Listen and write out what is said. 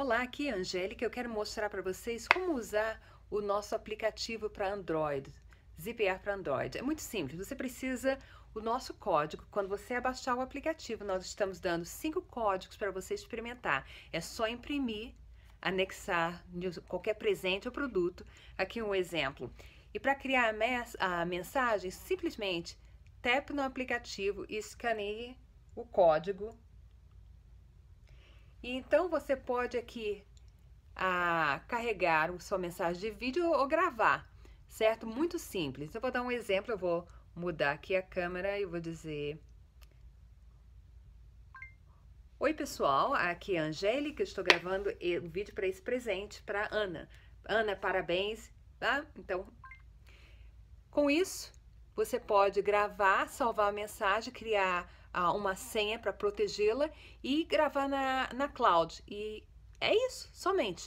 Olá, aqui é Angélica. Eu quero mostrar para vocês como usar o nosso aplicativo para Android, ZPR para Android. É muito simples, você precisa o nosso código. Quando você abaixar o aplicativo, nós estamos dando cinco códigos para você experimentar. É só imprimir, anexar qualquer presente ou produto. Aqui um exemplo. E para criar a, mensagem, simplesmente tap no aplicativo e escaneie o código e então você pode aqui a, ah, carregar sua mensagem de vídeo ou gravar, certo? Muito simples. Eu vou dar um exemplo, eu vou mudar aqui a câmera e vou dizer... Oi pessoal, aqui é a Angélica, estou gravando o vídeo para esse presente para Ana. Ana, parabéns, tá? Então, com isso, você pode gravar, salvar a mensagem, criar ah, uma senha para protegê-la e gravar na, na cloud. E é isso, somente.